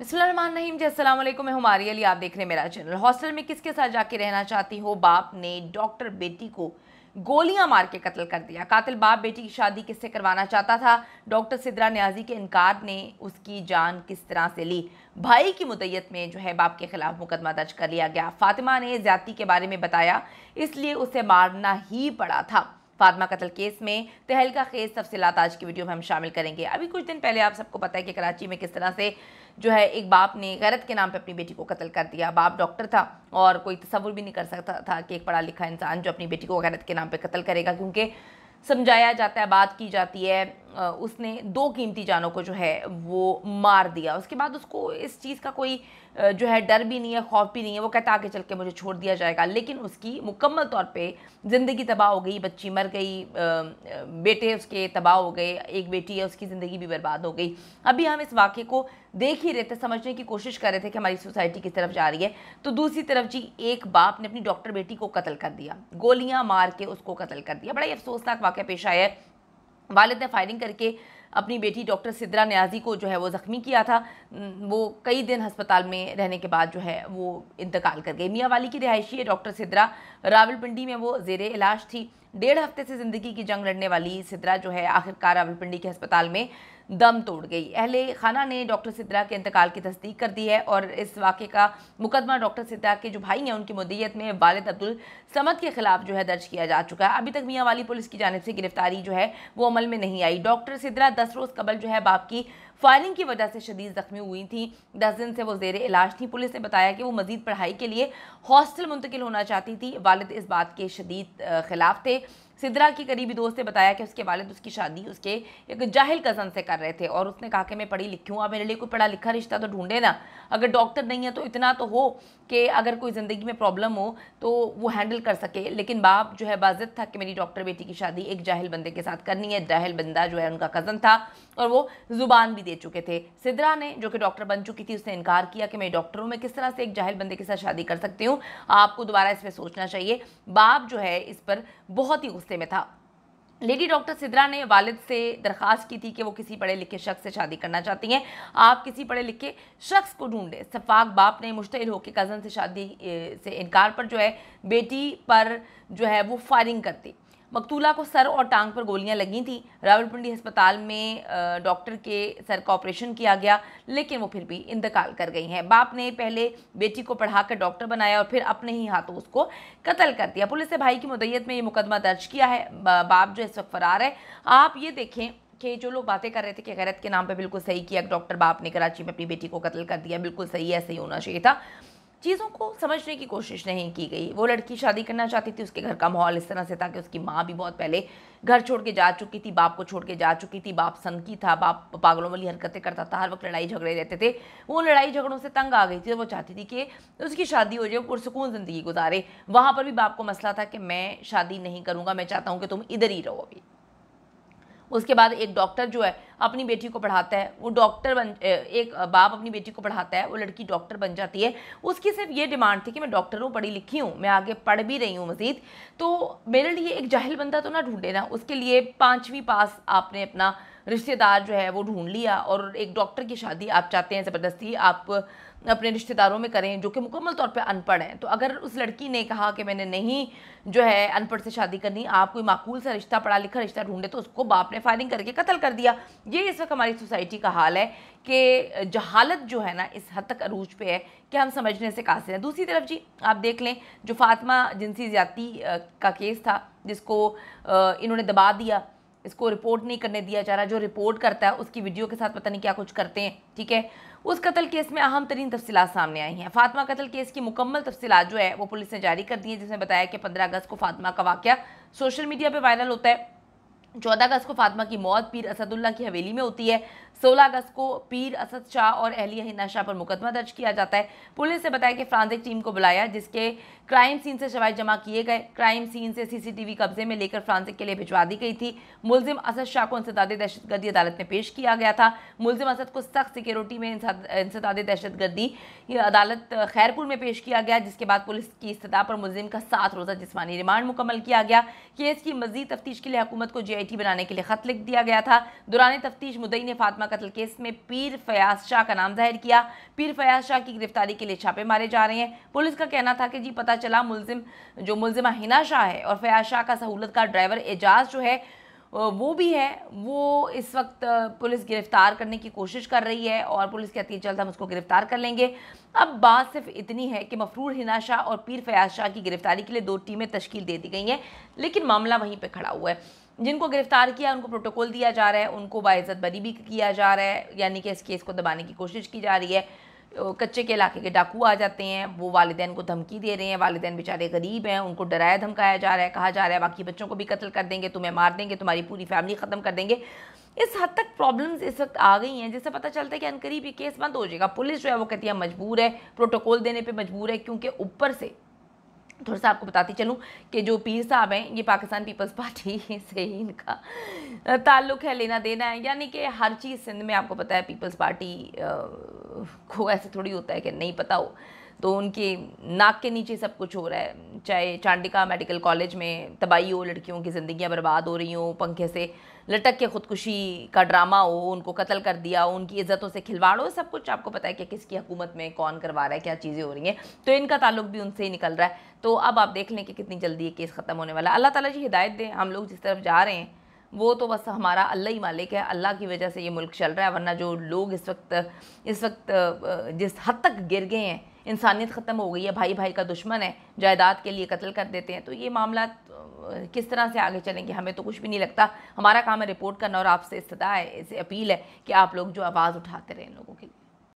बिस्मिल्लाम जी अस्सलाम वालेकुम मैं हमारी अली आप देख रहे हैं मेरा चैनल हॉस्टल में किसके साथ जाके रहना चाहती हो बाप ने डॉक्टर बेटी को गोलियां मार के कत्ल कर दिया कातिल बाप बेटी की शादी किससे करवाना चाहता था डॉक्टर सिदरा न्याजी के इनकार ने उसकी जान किस तरह से ली भाई की मुदैत में जो है बाप के ख़िलाफ़ मुकदमा दर्ज कर लिया गया फातिमा ने ज्यादती के बारे में बताया इसलिए उसे मारना ही पड़ा था फातमा कत्ल केस में तहलका खेज तफसीत आज की वीडियो में हम शामिल करेंगे अभी कुछ दिन पहले आप सबको पता है कि कराची में किस तरह से जो है एक बाप ने गैरत के नाम पर अपनी बेटी को कत्ल कर दिया बाप डॉक्टर था और कोई तस्वुर भी नहीं कर सकता था कि एक पढ़ा लिखा इंसान जो अपनी बेटी को गैरत के नाम पर कत्ल करेगा क्योंकि समझाया जाता है बात की जाती है उसने दो कीमती जानों को जो है वो मार दिया उसके बाद उसको इस चीज़ का कोई जो है डर भी नहीं है खौफ भी नहीं है वो कहता आगे चल के मुझे छोड़ दिया जाएगा लेकिन उसकी मुकम्मल तौर पे ज़िंदगी तबाह हो गई बच्ची मर गई बेटे उसके तबाह हो गए एक बेटी है उसकी ज़िंदगी भी बर्बाद हो गई अभी हम इस वाक़े को देख ही रहे थे समझने की कोशिश कर रहे थे कि हमारी सोसाइटी किस तरफ जा रही है तो दूसरी तरफ जी एक बाप ने अपनी डॉक्टर बेटी को कत्ल कर दिया गोलियाँ मार के उसको कत्ल कर दिया बड़ा ही अफसोसनाक वाक़ पेश आया है वालद ने फायरिंग करके अपनी बेटी डॉक्टर सिद्रा न्याजी को जो है वो ज़ख्मी किया था हम्म, वो कई दिन अस्पताल में रहने के बाद जो है वो इंतकाल कर गई मियाँ वाली की रिहायशी है डॉक्टर सिद्रा रावलपिंडी में वो जेर इलाज थी डेढ़ हफ्ते से ज़िंदगी की जंग लड़ने वाली सिद्रा जो है आखिरकार रावलपिंडी के अस्पताल में दम तोड़ गई अहले खाना ने डॉक्टर सिद्रा के इंतकाल की तस्दीक कर दी है और इस वाक़े का मुकदमा डॉक्टर सिद्रा के जो भाई हैं उनकी मदीयत में वालद अब्दुल समद के खिलाफ जो है दर्ज किया जा चुका है अभी तक मियाँ वाली पुलिस की जानब से गिरफ्तारी जो है वो अमल में नहीं आई डॉक्टर सिद्रा दस रोज़ कबल जो है बाप की फायरिंग की वजह से शदीद ज़ख्मी हुई थी दस दिन से वो जेर इलाज थी पुलिस ने बताया कि वो मजीद पढ़ाई के लिए हॉस्टल मुंतकिल होना चाहती थी वालद इस बात के शदीद खिलाफ थे सिद्रा की करीबी दोस्त ने बताया कि उसके वालिद उसकी शादी उसके एक जाहिल कज़न से कर रहे थे और उसने कहा कि मैं पढ़ी लिखी हूँ आप मेरे लिए कोई पढ़ा लिखा रिश्ता तो ढूंढे ना अगर डॉक्टर नहीं है तो इतना तो हो कि अगर कोई ज़िंदगी में प्रॉब्लम हो तो वो हैंडल कर सके लेकिन बाप जो है बाजिद था कि मेरी डॉक्टर बेटी की शादी एक जाहिल बंदे के साथ करनी है जाहिल बंदा जो है उनका कज़न था और वो ज़ुबान भी दे चुके थे सिद्रा ने जो कि डॉक्टर बन चुकी थी उसने इनकार किया कि मैं डॉक्टर हूँ मैं किस तरह से एक जाहिल बंदे के साथ शादी कर सकती हूँ आपको दोबारा इस पर सोचना चाहिए बाप जो है इस पर बहुत ही रिश्ते में था लेडी डॉक्टर सिद्रा ने वालिद से दरख्वास्त की थी कि वो किसी पढ़े लिखे शख्स से शादी करना चाहती हैं आप किसी पढ़े लिखे शख्स को ढूंढें सफाक बाप ने मुश्तिल होकर कज़न से शादी से इनकार पर जो है बेटी पर जो है वो फायरिंग करती मकतूला को सर और टांग पर गोलियां लगी थी रावलपिंडी अस्पताल में डॉक्टर के सर का ऑपरेशन किया गया लेकिन वो फिर भी इंतकाल कर गई हैं बाप ने पहले बेटी को पढ़ाकर डॉक्टर बनाया और फिर अपने ही हाथों उसको कत्ल कर दिया पुलिस ने भाई की मुदैयत में ये मुकदमा दर्ज किया है बाप जो इस वक्त फरार है आप ये देखें कि जो लोग बातें कर रहे थे कि गैरत के नाम पर बिल्कुल सही किया डॉक्टर बाप ने कराची में अपनी बेटी को कत्ल कर दिया बिल्कुल सही ऐसे ही होना चाहिए था चीज़ों को समझने की कोशिश नहीं की गई वो लड़की शादी करना चाहती थी उसके घर का माहौल इस तरह से था कि उसकी माँ भी बहुत पहले घर छोड़ के जा चुकी थी बाप को छोड़ के जा चुकी थी बाप की था बाप पागलों वाली हरकतें करता था हर वक्त लड़ाई झगड़े रहते थे वो लड़ाई झगड़ों से तंग आ गई थी तो वो चाहती थी कि उसकी शादी हो जाए पुरसकून ज़िंदगी गुजारे वहाँ पर भी बाप को मसला था कि मैं शादी नहीं करूँगा मैं चाहता हूँ कि तुम इधर ही रहो अभी उसके बाद एक डॉक्टर जो है अपनी बेटी को पढ़ाता है वो डॉक्टर बन एक बाप अपनी बेटी को पढ़ाता है वो लड़की डॉक्टर बन जाती है उसकी सिर्फ ये डिमांड थी कि मैं डॉक्टर हूँ पढ़ी लिखी हूँ मैं आगे पढ़ भी रही हूँ मज़ीद तो मेरे लिए एक जाहिल बंदा तो ना ढूंढे ना उसके लिए पाँचवीं पास आपने अपना रिश्तेदार जो है वो ढूंढ लिया और एक डॉक्टर की शादी आप चाहते हैं ज़बरदस्ती आप अपने रिश्तेदारों में करें जो कि मुकम्मल तौर पर अनपढ़ हैं तो अगर उस लड़की ने कहा कि मैंने नहीं जो है अनपढ़ से शादी करनी आप कोई माकूल सा रिश्ता पढ़ा लिखा रिश्ता ढूंढे तो उसको बाप ने फायरिंग करके कत्ल कर दिया ये इस वक्त हमारी सोसाइटी का हाल है कि जहालत जो है ना इस हद तक अरूज पे है कि हम समझने से कासिर हैं दूसरी तरफ जी आप देख लें जो फातमा जिनसी ज्यादा का केस था जिसको इन्होंने दबा दिया इसको रिपोर्ट नहीं करने दिया जा रहा जो रिपोर्ट करता है उसकी वीडियो के साथ पता नहीं क्या कुछ करते हैं ठीक है उस कत्ल केस में अहम तरीन तफसीत सामने आई हैं फातमा कत्ल केस की मुकम्मल तफसीत जो है वो पुलिस ने जारी कर दी है जिसने बताया कि पंद्रह अगस्त को फातमा का वाक़ सोशल मीडिया पर वायरल होता है चौदह अगस्त को फातिमा की मौत पीर असदुल्ला की हवेली में होती है सोलह अगस्त को पीर असद शाह और अहलिया हिना शाह पर मुकदमा दर्ज किया जाता है पुलिस ने बताया कि फ्रांसिक टीम को बुलाया जिसके क्राइम सीन से शवाई जमा किए गए क्राइम सीन से सीसीटीवी कब्जे में लेकर फ्रांसिक के लिए भिजवा दी गई थी मुलजिम असद शाह को इंसदाद दहशतगर्दी अदालत में पेश किया गया था मुलजिम असद को सख्त सिक्योरिटी में इंसदाद दहशतगर्दी अदालत खैरपुर में पेश किया गया जिसके बाद पुलिस की इस्तः पर मुलजिम का सात रोज़ा जिसमानी रिमांड मुकम्मल किया गया केस की मजीद तफ्तीश के लिए हुकूमत को जे कमेटी बनाने के लिए खत लिख दिया गया था दौरान तफ्तीश मुदई ने फातमा कत्ल केस में पीर फयाज शाह का नाम जाहिर किया पीर फयाज शाह की गिरफ्तारी के लिए छापे मारे जा रहे हैं पुलिस का कहना था कि जी पता चला मुलिम जो मुलजिमा हिना शाह है और फयाज शाह का सहूलत का ड्राइवर एजाज जो है वो भी है वो इस वक्त पुलिस गिरफ़्तार करने की कोशिश कर रही है और पुलिस कहती है जल्द हम उसको गिरफ़्तार कर लेंगे अब बात सिर्फ इतनी है कि मफरूर हिना शाह और पीर फयाज शाह की गिरफ़्तारी के लिए दो टीमें तश्कील दे दी गई हैं लेकिन मामला वहीं पर खड़ा हुआ है जिनको गिरफ्तार किया उनको प्रोटोकॉल दिया जा रहा है उनको बाइज़्ज़त बरी भी किया जा रहा है यानी कि इस केस को दबाने की कोशिश की जा रही है कच्चे के इलाके के डाकू आ जाते हैं वो वालदेन को धमकी दे रहे हैं वालदेन बेचारे गरीब हैं उनको डराया धमकाया जा रहा है कहा जा रहा है बाकी बच्चों को भी कत्ल कर देंगे तुम्हें मार देंगे तुम्हारी पूरी फैमिली ख़त्म कर देंगे इस हद तक प्रॉब्लम्स इस वक्त आ गई हैं जिससे पता चलता है कि अनकरीब ये केस बंद हो जाएगा पुलिस जो है वो कहती है मजबूर है प्रोटोकॉल देने पर मजबूर है क्योंकि ऊपर से थोड़ा सा आपको बताती चलूँ कि जो पीर साहब हैं ये पाकिस्तान पीपल्स पार्टी से ही इनका ताल्लुक़ है लेना देना है यानी कि हर चीज़ सिंध में आपको पता है पीपल्स पार्टी को ऐसे थोड़ी होता है कि नहीं पता हो तो उनकी नाक के नीचे सब कुछ हो रहा है चाहे चांडिका मेडिकल कॉलेज में तबाही हो लड़कियों की ज़िंदियाँ बर्बाद हो रही हों पंखे से लटक के ख़ुदकुशी का ड्रामा हो उनको कत्ल कर दिया हो उनकी इज़्ज़तों से खिलवाड़ हो सब कुछ आपको पता है कि किसकी हुकूमत में कौन करवा रहा है क्या चीज़ें हो रही हैं तो इनका ताल्लुक भी उनसे ही निकल रहा है तो अब आप देख लें कि कितनी जल्दी ये केस ख़त्म होने वाला है अल्लाह ताला जी हिदायत दें हम लोग जिस तरफ जा रहे हैं वो तो बस हमारा अल्लाह ही मालिक है अल्लाह की वजह से ये मुल्क चल रहा है वरना जो लोग इस वक्त इस वक्त जिस हद तक गिर गए हैं इंसानियत ख़त्म हो गई है भाई भाई का दुश्मन है जायदाद के लिए कत्ल कर देते हैं तो ये मामला किस तरह से आगे चलेंगे हमें तो कुछ भी नहीं लगता हमारा काम है रिपोर्ट करना और आपसे इस्तः है इसे अपील है कि आप लोग जो आवाज़ उठाते रहें लोगों के लिए